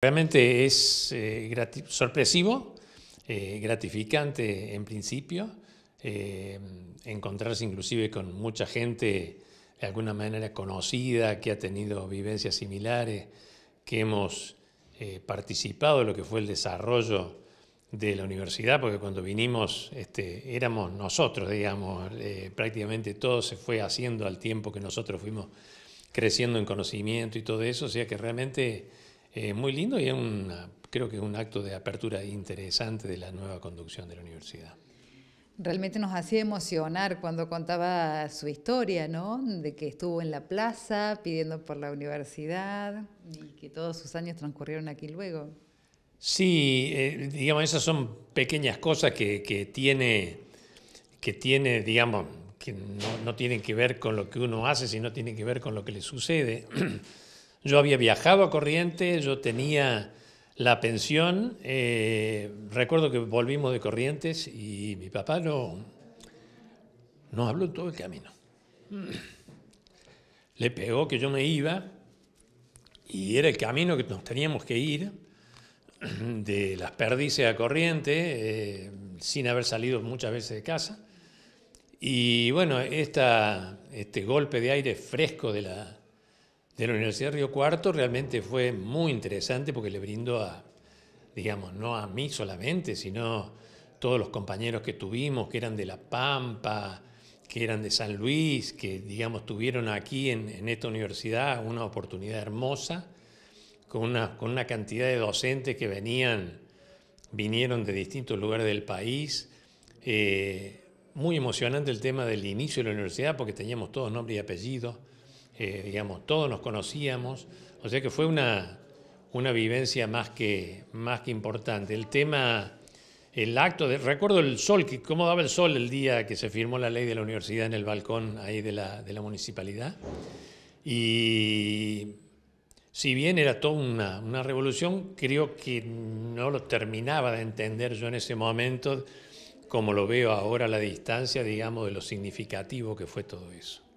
Realmente es eh, sorpresivo, eh, gratificante en principio, eh, encontrarse inclusive con mucha gente de alguna manera conocida que ha tenido vivencias similares, que hemos participado en lo que fue el desarrollo de la universidad, porque cuando vinimos este, éramos nosotros, digamos, prácticamente todo se fue haciendo al tiempo que nosotros fuimos creciendo en conocimiento y todo eso, o sea que realmente eh, muy lindo y creo que es un acto de apertura interesante de la nueva conducción de la universidad. Realmente nos hacía emocionar cuando contaba su historia, ¿no? De que estuvo en la plaza pidiendo por la universidad y que todos sus años transcurrieron aquí luego. Sí, eh, digamos, esas son pequeñas cosas que, que tiene, que tiene, digamos, que no, no, tienen que ver con lo que uno hace, sino tienen que ver con lo que le sucede. Yo había viajado a Corrientes, yo tenía la pensión. Eh, recuerdo que volvimos de Corrientes y mi papá no, no habló todo el camino. Mm. Le pegó que yo me iba y era el camino que nos teníamos que ir de las perdices a Corrientes eh, sin haber salido muchas veces de casa. Y bueno, este golpe de aire fresco de la, de la Universidad de Río Cuarto realmente fue muy interesante porque le brindó a, digamos, no a mí solamente, sino todos los compañeros que tuvimos, que eran de La Pampa, que eran de San Luis, que, digamos, tuvieron aquí en, esta universidad una oportunidad hermosa, con una, cantidad de docentes que venían, vinieron de distintos lugares del país. Eh, muy emocionante el tema del inicio de la universidad porque teníamos todos nombre y apellido eh, digamos, todos nos conocíamos, o sea que fue una, una vivencia más que, más que importante. El tema, el acto, de, recuerdo el sol, que, cómo daba el sol el día que se firmó la ley de la universidad en el balcón ahí de la, de la municipalidad. Y si bien era toda una, una, revolución, creo que no lo terminaba de entender yo en ese momento, como lo veo ahora a la distancia, digamos, de lo significativo que fue todo eso.